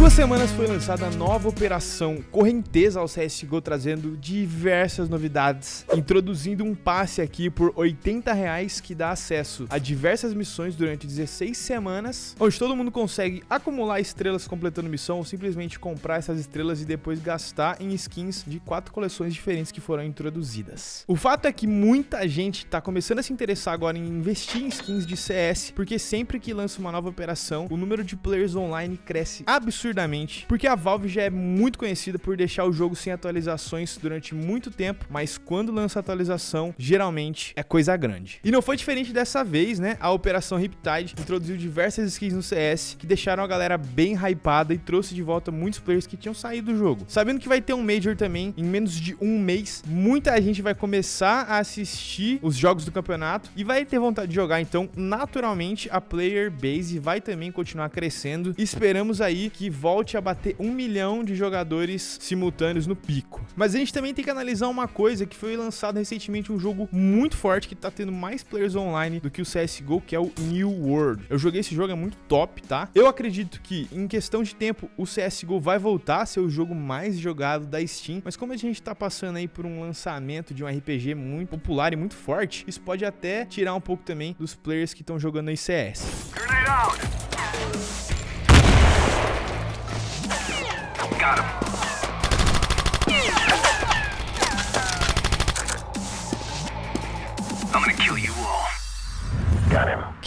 duas semanas foi lançada a nova operação Correnteza ao CSGO, trazendo diversas novidades, introduzindo um passe aqui por 80 reais que dá acesso a diversas missões durante 16 semanas, onde todo mundo consegue acumular estrelas completando missão ou simplesmente comprar essas estrelas e depois gastar em skins de quatro coleções diferentes que foram introduzidas. O fato é que muita gente está começando a se interessar agora em investir em skins de CS, porque sempre que lança uma nova operação, o número de players online cresce absurdamente absurdamente, porque a Valve já é muito conhecida por deixar o jogo sem atualizações durante muito tempo, mas quando lança atualização, geralmente é coisa grande. E não foi diferente dessa vez, né? A Operação Riptide introduziu diversas skins no CS que deixaram a galera bem hypada e trouxe de volta muitos players que tinham saído do jogo. Sabendo que vai ter um Major também em menos de um mês, muita gente vai começar a assistir os jogos do campeonato e vai ter vontade de jogar, então naturalmente a player base vai também continuar crescendo. Esperamos aí que volte a bater um milhão de jogadores simultâneos no pico. Mas a gente também tem que analisar uma coisa que foi lançado recentemente um jogo muito forte que tá tendo mais players online do que o CSGO, que é o New World. Eu joguei esse jogo, é muito top, tá? Eu acredito que, em questão de tempo, o CSGO vai voltar a ser o jogo mais jogado da Steam, mas como a gente tá passando aí por um lançamento de um RPG muito popular e muito forte, isso pode até tirar um pouco também dos players que estão jogando aí CS. Grenade out.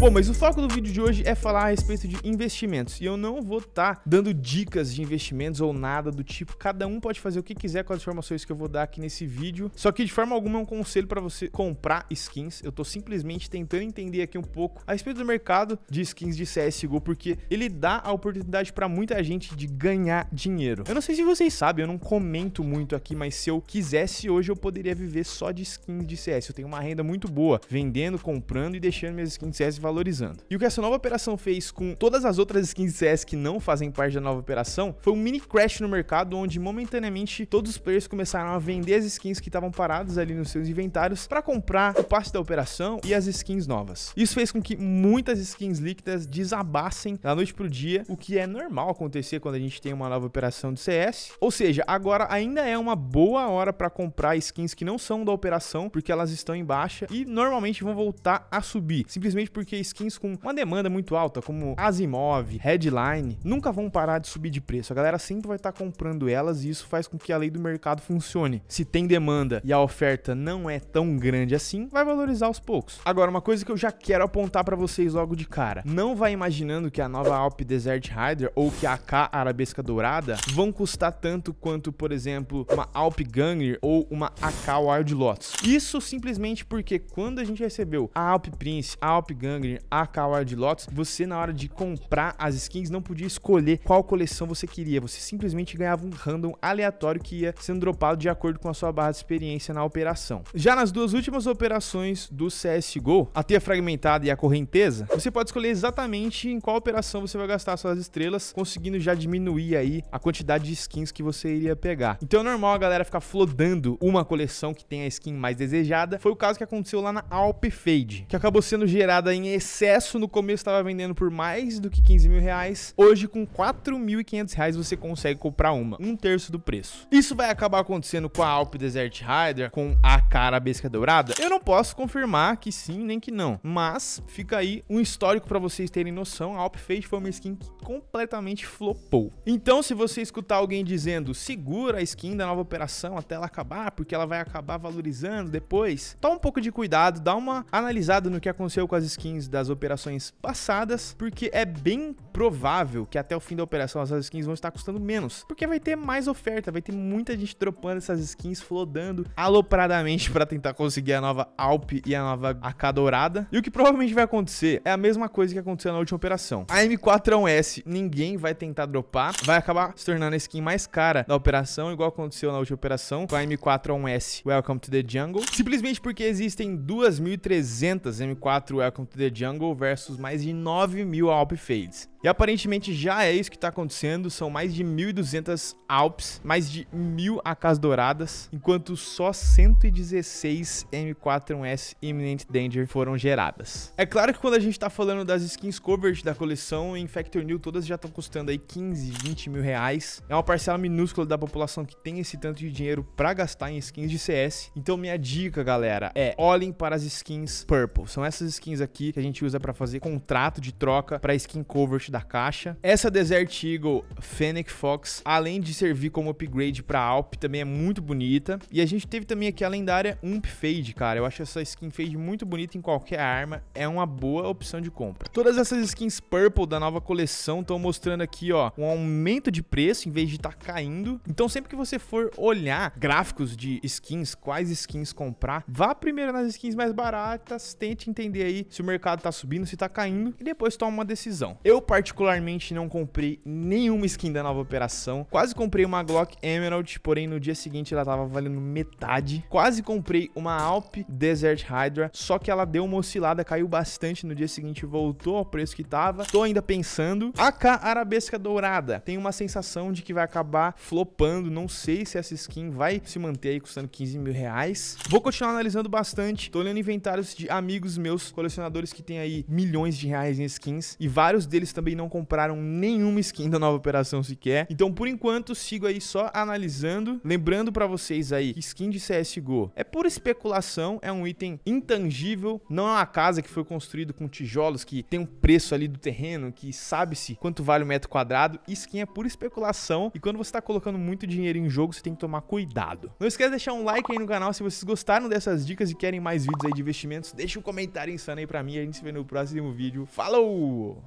Bom, mas o foco do vídeo de hoje é falar a respeito de investimentos e eu não vou estar tá dando dicas de investimentos ou nada do tipo. Cada um pode fazer o que quiser com as informações que eu vou dar aqui nesse vídeo. Só que de forma alguma é um conselho para você comprar skins. Eu estou simplesmente tentando entender aqui um pouco a respeito do mercado de skins de CS:GO porque ele dá a oportunidade para muita gente de ganhar dinheiro. Eu não sei se vocês sabem, eu não comento muito aqui, mas se eu quisesse hoje eu poderia viver só de skins de CS. Eu tenho uma renda muito boa vendendo, comprando e deixando minhas skins de CS valorizando. E o que essa nova operação fez com todas as outras skins de CS que não fazem parte da nova operação foi um mini crash no mercado, onde momentaneamente todos os players começaram a vender as skins que estavam paradas ali nos seus inventários para comprar o passe da operação e as skins novas. Isso fez com que muitas skins líquidas desabassem da noite pro dia, o que é normal acontecer quando a gente tem uma nova operação de CS. Ou seja, agora ainda é uma boa hora para comprar skins que não são da operação, porque elas estão em baixa e normalmente vão voltar a subir, simplesmente porque skins com uma demanda muito alta, como Asimov, Headline, nunca vão parar de subir de preço. A galera sempre vai estar tá comprando elas e isso faz com que a lei do mercado funcione. Se tem demanda e a oferta não é tão grande assim, vai valorizar aos poucos. Agora, uma coisa que eu já quero apontar para vocês logo de cara. Não vai imaginando que a nova Alp Desert Rider ou que a AK Arabesca Dourada vão custar tanto quanto, por exemplo, uma Alp Gangler ou uma AK Wild Lotus. Isso simplesmente porque quando a gente recebeu a Alp Prince, a Alp Gangler, a a Coward Lotus, você na hora de comprar as skins não podia escolher qual coleção você queria, você simplesmente ganhava um random aleatório que ia sendo dropado de acordo com a sua barra de experiência na operação. Já nas duas últimas operações do CSGO, a teia fragmentada e a correnteza, você pode escolher exatamente em qual operação você vai gastar suas estrelas, conseguindo já diminuir aí a quantidade de skins que você iria pegar. Então é normal a galera ficar flodando uma coleção que tem a skin mais desejada, foi o caso que aconteceu lá na Alp Fade, que acabou sendo gerada em excesso, no começo estava vendendo por mais do que 15 mil reais. Hoje, com 4.500 reais, você consegue comprar uma. Um terço do preço. Isso vai acabar acontecendo com a Alp Desert Rider, com a Carabesca Dourada? Eu não posso confirmar que sim, nem que não. Mas fica aí um histórico para vocês terem noção. A Alp Fade foi uma skin que completamente flopou. Então, se você escutar alguém dizendo, segura a skin da nova operação até ela acabar, porque ela vai acabar valorizando depois, toma um pouco de cuidado, dá uma analisada no que aconteceu com as skins das operações passadas, porque é bem provável que até o fim da operação as skins vão estar custando menos, porque vai ter mais oferta, vai ter muita gente dropando essas skins, flodando alopradamente para tentar conseguir a nova Alp e a nova AK dourada. E o que provavelmente vai acontecer é a mesma coisa que aconteceu na última operação. A M4A1S ninguém vai tentar dropar, vai acabar se tornando a skin mais cara da operação, igual aconteceu na última operação com a M4A1S Welcome to the Jungle, simplesmente porque existem 2.300 M4 Welcome to the Jungle versus mais de 9 mil Alp Fades. E aparentemente já é isso que está acontecendo, são mais de 1.200 Alps, mais de 1.000 Acas Douradas, enquanto só 116 M41S Imminent Danger foram geradas. É claro que quando a gente está falando das skins covered da coleção, em Factor New todas já estão custando aí 15, 20 mil reais. É uma parcela minúscula da população que tem esse tanto de dinheiro para gastar em skins de CS. Então minha dica, galera, é olhem para as skins Purple. São essas skins aqui que a gente usa para fazer contrato de troca para skin covert da caixa. Essa Desert Eagle Fennec Fox, além de servir como upgrade para Alp, também é muito bonita. E a gente teve também aqui a lendária Ump Fade, cara. Eu acho essa skin Fade muito bonita em qualquer arma, é uma boa opção de compra. Todas essas skins Purple da nova coleção estão mostrando aqui, ó, um aumento de preço em vez de estar tá caindo. Então sempre que você for olhar gráficos de skins, quais skins comprar, vá primeiro nas skins mais baratas, tente entender aí se o mercado mercado tá subindo, se tá caindo, e depois toma uma decisão. Eu, particularmente, não comprei nenhuma skin da nova operação. Quase comprei uma Glock Emerald, porém no dia seguinte ela tava valendo metade. Quase comprei uma Alp Desert Hydra, só que ela deu uma oscilada, caiu bastante no dia seguinte, voltou ao preço que tava. Tô ainda pensando. AK Arabesca Dourada. Tem uma sensação de que vai acabar flopando. Não sei se essa skin vai se manter aí custando 15 mil reais. Vou continuar analisando bastante. Tô olhando inventários de amigos meus, colecionadores que que tem aí milhões de reais em skins e vários deles também não compraram nenhuma skin da nova operação sequer. Então, por enquanto, sigo aí só analisando. Lembrando para vocês aí que skin de CSGO é pura especulação, é um item intangível, não é uma casa que foi construída com tijolos, que tem um preço ali do terreno, que sabe-se quanto vale o um metro quadrado. Skin é pura especulação e quando você tá colocando muito dinheiro em jogo, você tem que tomar cuidado. Não esquece de deixar um like aí no canal se vocês gostaram dessas dicas e querem mais vídeos aí de investimentos. Deixa um comentário insano aí pra mim gente se vê no próximo vídeo. Falou!